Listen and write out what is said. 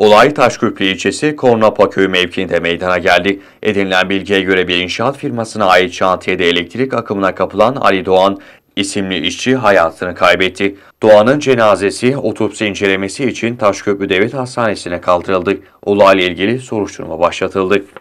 Olay Taşköprü ilçesi Kornapaköy mevkiinde meydana geldi. Edinilen bilgiye göre bir inşaat firmasına ait şantiyede elektrik akımına kapılan Ali Doğan isimli işçi hayatını kaybetti. Doğan'ın cenazesi otopsi incelemesi için Taşköprü Devlet Hastanesi'ne kaldırıldı. Olayla ilgili soruşturma başlatıldı.